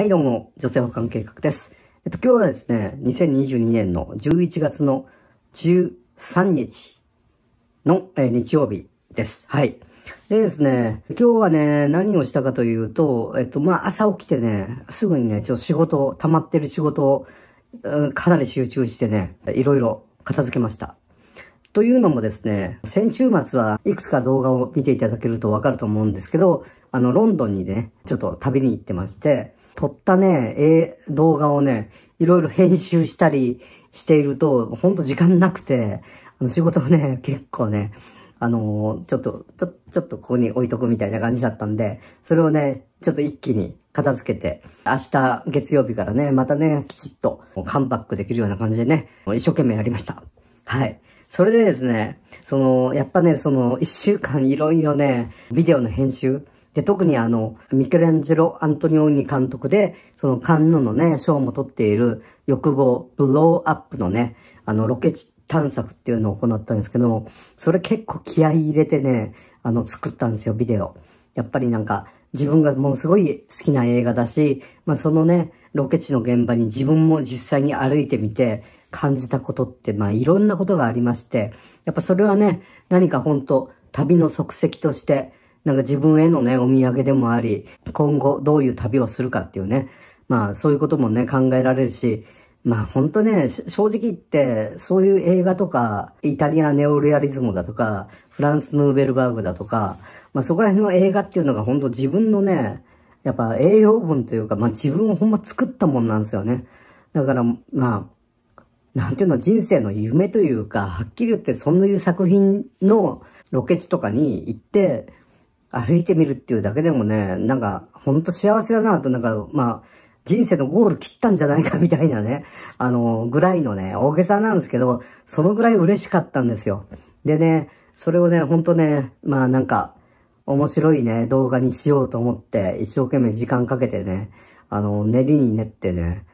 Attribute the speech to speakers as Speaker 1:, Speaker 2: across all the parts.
Speaker 1: はい、どうも、女性保管計画です。えっと、今日はですね、2022年の11月の13日の、えー、日曜日です。はい。でですね、今日はね、何をしたかというと、えっと、まあ、朝起きてね、すぐにね、ちょっと仕事、溜まってる仕事を、うん、かなり集中してね、いろいろ片付けました。というのもですね、先週末はいくつか動画を見ていただけるとわかると思うんですけど、あの、ロンドンにね、ちょっと旅に行ってまして、撮ったね、ええ、動画をね、いろいろ編集したりしていると、ほんと時間なくて、あの仕事をね、結構ね、あのー、ちょっと、ちょ、ちょっとここに置いとくみたいな感じだったんで、それをね、ちょっと一気に片付けて、明日月曜日からね、またね、きちっとカムバックできるような感じでね、一生懸命やりました。はい。それでですね、その、やっぱね、その、一週間いろいろね、ビデオの編集、で、特にあの、ミケランジェロ・アントニオーニ監督で、そのカンヌのね、賞も取っている欲望、ブローアップのね、あの、ロケ地探索っていうのを行ったんですけど、それ結構気合い入れてね、あの、作ったんですよ、ビデオ。やっぱりなんか、自分がものすごい好きな映画だし、まあそのね、ロケ地の現場に自分も実際に歩いてみて感じたことって、まあいろんなことがありまして、やっぱそれはね、何か本当旅の足跡として、なんか自分へのね、お土産でもあり、今後どういう旅をするかっていうね、まあそういうこともね、考えられるし、まあ本当ね、正直言って、そういう映画とか、イタリアネオレアリズムだとか、フランスヌーベルバーグだとか、まあそこら辺の映画っていうのが本当自分のね、やっぱ栄養分というか、まあ自分をほんま作ったもんなんですよね。だから、まあ、なんていうの、人生の夢というか、はっきり言ってそういう作品のロケ地とかに行って、歩いてみるっていうだけでもね、なんか、ほんと幸せだなと、なんか、まあ、人生のゴール切ったんじゃないかみたいなね、あの、ぐらいのね、大げさなんですけど、そのぐらい嬉しかったんですよ。でね、それをね、ほんとね、まあなんか、面白いね、動画にしようと思って、一生懸命時間かけてね、あの、練りに練ってね、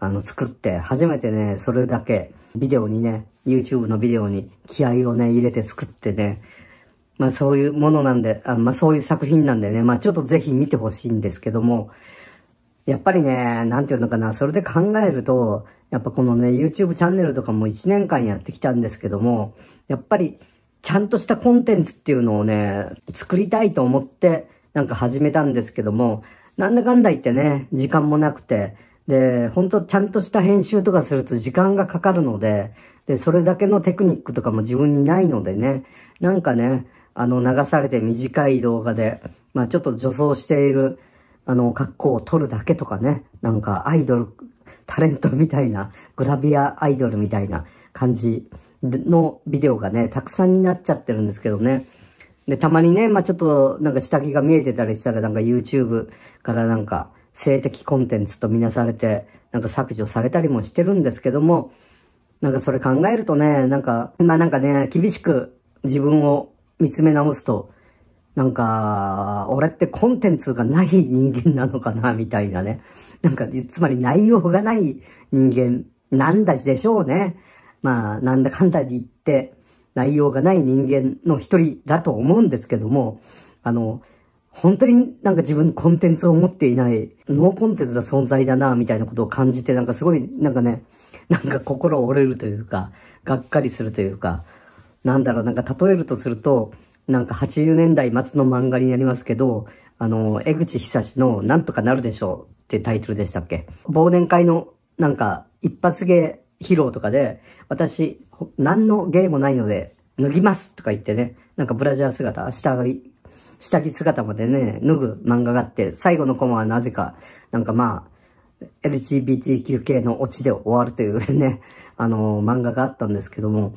Speaker 1: あの、作って、初めてね、それだけ、ビデオにね、YouTube のビデオに気合をね、入れて作ってね、まあそういうものなんで、あまあそういう作品なんでね、まあちょっとぜひ見てほしいんですけども、やっぱりね、なんていうのかな、それで考えると、やっぱこのね、YouTube チャンネルとかも1年間やってきたんですけども、やっぱり、ちゃんとしたコンテンツっていうのをね、作りたいと思って、なんか始めたんですけども、なんだかんだ言ってね、時間もなくて、で、ほんとちゃんとした編集とかすると時間がかかるので、で、それだけのテクニックとかも自分にないのでね、なんかね、あの、流されて短い動画で、まあちょっと女装している、あの、格好を撮るだけとかね、なんかアイドル、タレントみたいな、グラビアアイドルみたいな感じのビデオがね、たくさんになっちゃってるんですけどね。で、たまにね、まあちょっとなんか下着が見えてたりしたらなんか YouTube からなんか性的コンテンツとみなされて、なんか削除されたりもしてるんですけども、なんかそれ考えるとね、なんか、まあなんかね、厳しく自分を見つめ直すと、なんか、俺ってコンテンツがない人間なのかな、みたいなね。なんか、つまり内容がない人間なんだでしょうね。まあ、なんだかんだ言って、内容がない人間の一人だと思うんですけども、あの、本当になんか自分コンテンツを持っていない、ノーコンテンツな存在だな、みたいなことを感じて、なんかすごい、なんかね、なんか心折れるというか、がっかりするというか、なんだろう、なんか例えるとすると、なんか80年代末の漫画になりますけど、あの、江口久志のなんとかなるでしょうってタイトルでしたっけ忘年会のなんか一発芸披露とかで、私、何の芸もないので、脱ぎますとか言ってね、なんかブラジャー姿、下着、下着姿までね、脱ぐ漫画があって、最後のコマはなぜか、なんかまあ、LGBTQ 系のオチで終わるというね、あの漫画があったんですけども、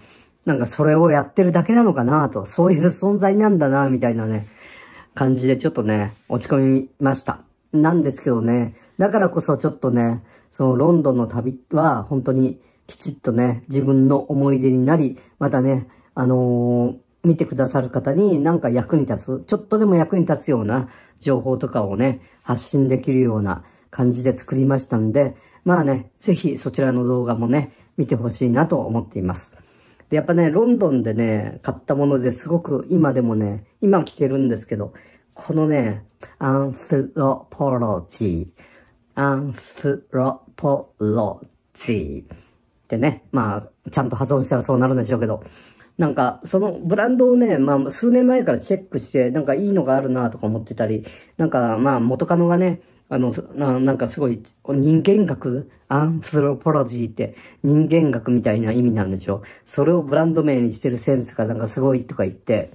Speaker 1: なんかそれをやってるだけなのかなと、そういう存在なんだな、みたいなね、感じでちょっとね、落ち込みました。なんですけどね、だからこそちょっとね、そのロンドンの旅は本当にきちっとね、自分の思い出になり、またね、あのー、見てくださる方になんか役に立つ、ちょっとでも役に立つような情報とかをね、発信できるような感じで作りましたんで、まあね、ぜひそちらの動画もね、見てほしいなと思っています。で、やっぱね、ロンドンでね、買ったものですごく今でもね、今聞けるんですけど、このね、アンスロポロジー、アンスロポロジーってね、まあ、ちゃんと発音したらそうなるんでしょうけど、なんか、そのブランドをね、まあ、数年前からチェックして、なんかいいのがあるなとか思ってたり、なんか、まあ、元カノがね、あの、ななんかすごい、人間学アンプロポロジーって人間学みたいな意味なんでしょそれをブランド名にしてるセンスがなんかすごいとか言って、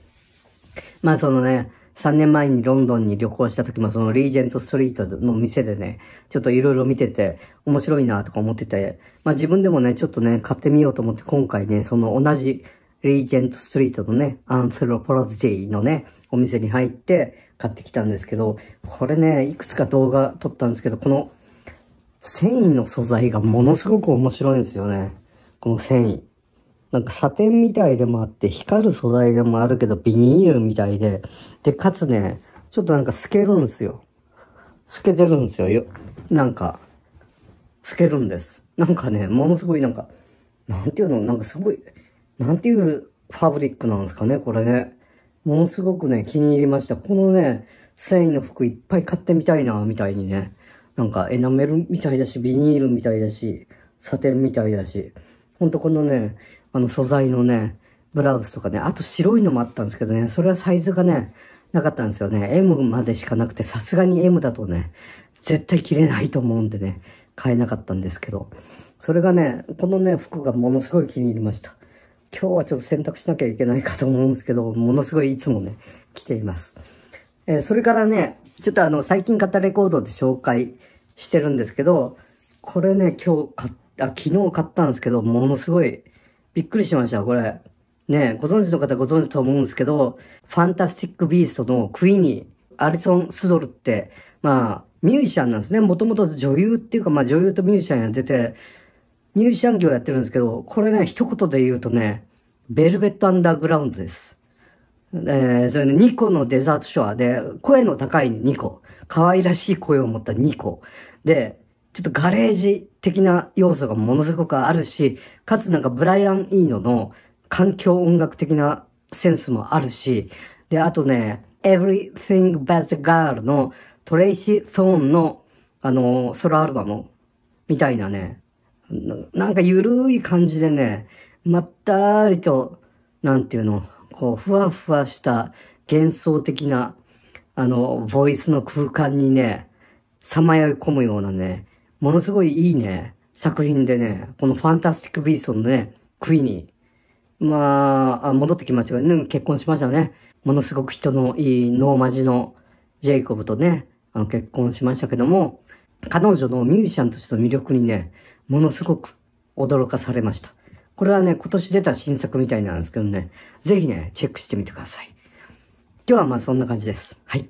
Speaker 1: まあそのね、3年前にロンドンに旅行した時もそのリージェントストリートの店でね、ちょっといろいろ見てて面白いなとか思ってて、まあ自分でもね、ちょっとね、買ってみようと思って今回ね、その同じリージェントストリートのね、アンソロポロジーのね、お店に入って、買ってきたんですけど、これね、いくつか動画撮ったんですけど、この繊維の素材がものすごく面白いんですよね。この繊維。なんかサテンみたいでもあって、光る素材でもあるけど、ビニールみたいで、で、かつね、ちょっとなんか透けるんですよ。透けてるんですよ。よなんか、透けるんです。なんかね、ものすごいなんか、なんていうの、なんかすごい、なんていうファブリックなんですかね、これね。ものすごくね、気に入りました。このね、繊維の服いっぱい買ってみたいな、みたいにね。なんかエナメルみたいだし、ビニールみたいだし、サテンみたいだし。ほんとこのね、あの素材のね、ブラウスとかね、あと白いのもあったんですけどね、それはサイズがね、なかったんですよね。M までしかなくて、さすがに M だとね、絶対着れないと思うんでね、買えなかったんですけど。それがね、このね、服がものすごい気に入りました。今日はちょっと洗濯しなきゃいけないかと思うんですけど、ものすごいいつもね、来ています。えー、それからね、ちょっとあの、最近買ったレコードで紹介してるんですけど、これね、今日買っあ、昨日買ったんですけど、ものすごいびっくりしました、これ。ね、ご存知の方ご存知と思うんですけど、ファンタスティック・ビーストのクイニー、アリソン・スドルって、まあ、ミュージシャンなんですね。もともと女優っていうか、まあ女優とミュージシャンやってて、ミュージシャン業やってるんですけど、これね、一言で言うとね、ベルベットアンダーグラウンドです。えー、それね、2個のデザートショアで、声の高い2個、可愛らしい声を持った2個、で、ちょっとガレージ的な要素がものすごくあるし、かつなんかブライアン・イーノの環境音楽的なセンスもあるし、で、あとね、Everything But Girl のトレイシー・トーンのあのソロアルバムみたいなね、なんかゆるい感じでね、まったりと、なんていうの、こう、ふわふわした幻想的な、あの、ボイスの空間にね、さまよい込むようなね、ものすごいいいね、作品でね、このファンタスティックビーストのね、クイニー。まあ、戻ってきましたけどね、結婚しましたね。ものすごく人のいいノーマジのジェイコブとね、あの結婚しましたけども、彼女のミュージシャンとしての魅力にね、ものすごく驚かされました。これはね、今年出た新作みたいなんですけどね、ぜひね、チェックしてみてください。今日はまあそんな感じです。はい。